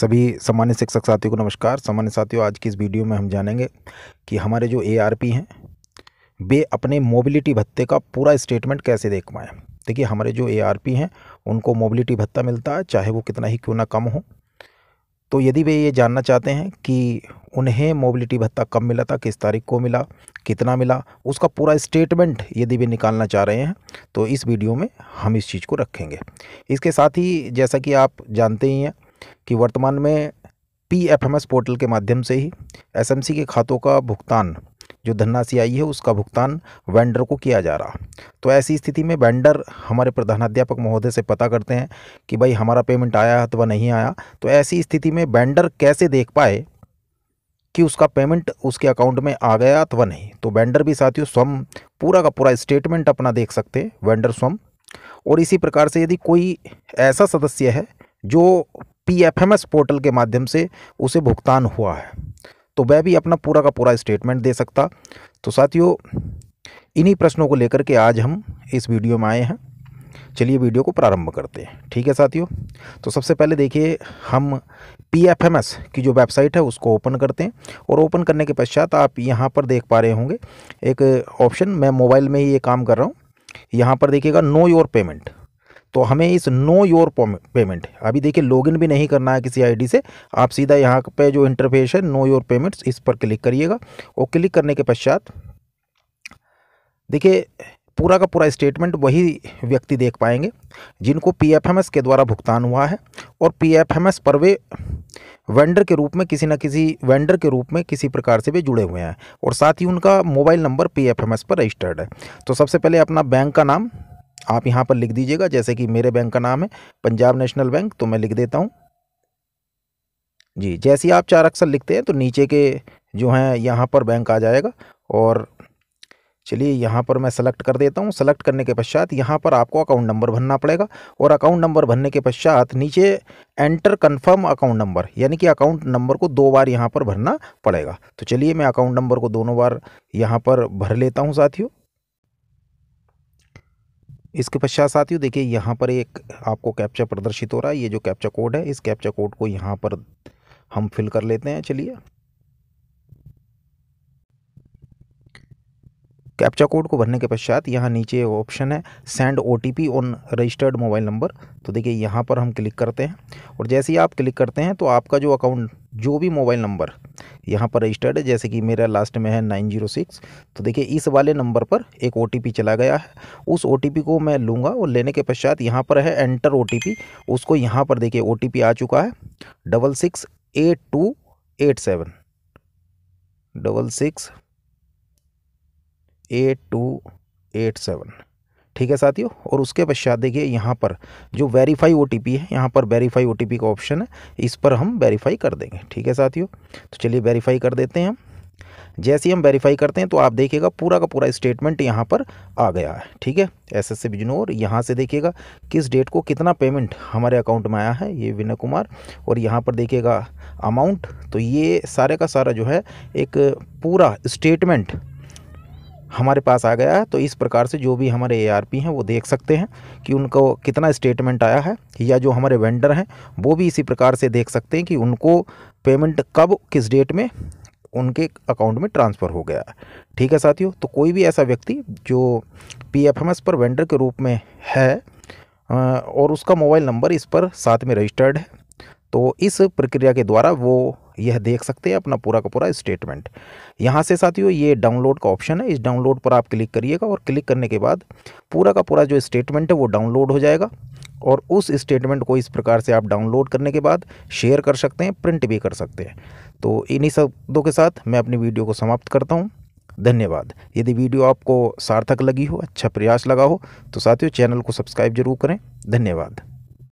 सभी सामान्य शिक्षक साथियों को नमस्कार सामान्य साथियों आज की इस वीडियो में हम जानेंगे कि हमारे जो एआरपी हैं वे अपने मोबिलिटी भत्ते का पूरा स्टेटमेंट कैसे देख पाएँ देखिए हमारे जो एआरपी हैं उनको मोबिलिटी भत्ता मिलता है चाहे वो कितना ही क्यों ना कम हो तो यदि वे ये जानना चाहते हैं कि उन्हें मोबिलिटी भत्ता कब मिला था किस तारीख को मिला कितना मिला उसका पूरा स्टेटमेंट यदि वे निकालना चाह रहे हैं तो इस वीडियो में हम इस चीज़ को रखेंगे इसके साथ ही जैसा कि आप जानते ही हैं कि वर्तमान में P F M S portal के माध्यम से ही एस एम सी के खातों का भुगतान जो धनराशि आई है उसका भुगतान वेंडर को किया जा रहा तो ऐसी स्थिति में वेंडर हमारे प्रधानाध्यापक महोदय से पता करते हैं कि भाई हमारा पेमेंट आया अथवा नहीं आया तो ऐसी स्थिति में वेंडर कैसे देख पाए कि उसका पेमेंट उसके अकाउंट में आ गया अथवा नहीं तो वेंडर भी साथियों स्वयं पूरा का पूरा स्टेटमेंट अपना देख सकते हैं वेंडर स्वयं और इसी प्रकार से यदि कोई ऐसा सदस्य है जो पीएफएमएस पोर्टल के माध्यम से उसे भुगतान हुआ है तो वह भी अपना पूरा का पूरा स्टेटमेंट दे सकता तो साथियों इन्हीं प्रश्नों को लेकर के आज हम इस वीडियो में आए हैं चलिए वीडियो को प्रारंभ करते हैं ठीक है साथियों तो सबसे पहले देखिए हम पी एफ एम एस की जो वेबसाइट है उसको ओपन करते हैं और ओपन करने के पश्चात आप यहाँ पर देख पा रहे होंगे एक ऑप्शन मैं मोबाइल में ही ये काम कर रहा हूँ यहाँ पर देखिएगा नो योर पेमेंट तो हमें इस नो योर पेमेंट अभी देखिए लॉगिन भी नहीं करना है किसी आईडी से आप सीधा यहाँ पे जो इंटरफेस है नो योर पेमेंट्स इस पर क्लिक करिएगा और क्लिक करने के पश्चात देखिए पूरा का पूरा स्टेटमेंट वही व्यक्ति देख पाएंगे जिनको पीएफएमएस के द्वारा भुगतान हुआ है और पीएफएमएस पर वे वेंडर के रूप में किसी न किसी वेंडर के रूप में किसी प्रकार से भी जुड़े हुए हैं और साथ ही उनका मोबाइल नंबर पीएफएमएस पर रजिस्टर्ड है तो सबसे पहले अपना बैंक का नाम आप यहाँ पर लिख दीजिएगा जैसे कि मेरे बैंक का नाम है पंजाब नेशनल बैंक तो मैं लिख देता हूँ जी जैसे ही आप चार अक्सर लिखते हैं तो नीचे के जो हैं यहाँ पर बैंक आ जाएगा और चलिए यहाँ पर मैं सेलेक्ट कर देता हूँ सेलेक्ट करने के पश्चात यहाँ पर आपको अकाउंट नंबर भरना पड़ेगा और अकाउंट नंबर भरने के पश्चात नीचे एंटर कंफर्म अकाउंट नंबर यानी कि अकाउंट नंबर को दो बार यहाँ पर भरना पड़ेगा तो चलिए मैं अकाउंट नंबर को दोनों बार यहाँ पर भर लेता हूँ साथियों इसके पश्चात साथियों देखिए यहाँ पर एक आपको कैप्चा प्रदर्शित हो रहा है ये जो कैप्चा कोड है इस कैप्चा कोड को यहाँ पर हम फिल कर लेते हैं चलिए कैप्चा कोड को भरने के पश्चात यहाँ नीचे ऑप्शन है send O on registered mobile number तो देखिए यहाँ पर हम क्लिक करते हैं और जैसे ही आप क्लिक करते हैं तो आपका जो अकाउंट जो भी मोबाइल नंबर यहाँ पर रजिस्टर्ड है जैसे कि मेरा लास्ट में है नाइन जीरो सिक्स तो देखिए इस वाले नंबर पर एक ओ चला गया है उस ओ को मैं लूँगा और लेने के पश्चात यहाँ पर है एंटर ओ उसको यहाँ पर देखिए ओ आ चुका है double six eight two eight seven double six eight two eight seven ठीक है साथियों और उसके पश्चात देखिए यहाँ पर जो वेरीफाई ओ है यहाँ पर वेरीफाई ओ का ऑप्शन है इस पर हम वेरीफाई कर देंगे ठीक है साथियों तो चलिए वेरीफाई कर देते हैं हम जैसे ही हम वेरीफाई करते हैं तो आप देखिएगा पूरा का पूरा स्टेटमेंट यहाँ पर आ गया है ठीक है एस एस सी बिजनो यहाँ से देखिएगा किस डेट को कितना पेमेंट हमारे अकाउंट में आया है ये विनय कुमार और यहाँ पर देखिएगा अमाउंट तो ये सारे का सारा जो है एक पूरा स्टेटमेंट हमारे पास आ गया है तो इस प्रकार से जो भी हमारे ए हैं वो देख सकते हैं कि उनको कितना स्टेटमेंट आया है या जो हमारे वेंडर हैं वो भी इसी प्रकार से देख सकते हैं कि उनको पेमेंट कब किस डेट में उनके अकाउंट में ट्रांसफ़र हो गया है ठीक है साथियों तो कोई भी ऐसा व्यक्ति जो पी एफ एम एस पर वेंडर के रूप में है और उसका मोबाइल नंबर इस पर साथ में रजिस्टर्ड है तो इस प्रक्रिया के द्वारा वो यह देख सकते हैं अपना पूरा का पूरा स्टेटमेंट यहाँ से साथियों ये डाउनलोड का ऑप्शन है इस डाउनलोड पर आप क्लिक करिएगा और क्लिक करने के बाद पूरा का पूरा जो स्टेटमेंट है वो डाउनलोड हो जाएगा और उस स्टेटमेंट को इस प्रकार से आप डाउनलोड करने के बाद शेयर कर सकते हैं प्रिंट भी कर सकते हैं तो इन्हीं शब्दों के साथ मैं अपनी वीडियो को समाप्त करता हूँ धन्यवाद यदि वीडियो आपको सार्थक लगी हो अच्छा प्रयास लगा हो तो साथियों चैनल को सब्सक्राइब जरूर करें धन्यवाद